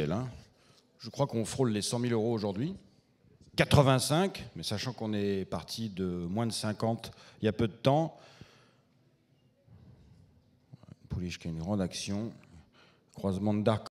Hein. Je crois qu'on frôle les 100 000 euros aujourd'hui. 85, mais sachant qu'on est parti de moins de 50 il y a peu de temps. Pouliche qui a une grande action. Croisement de Dark.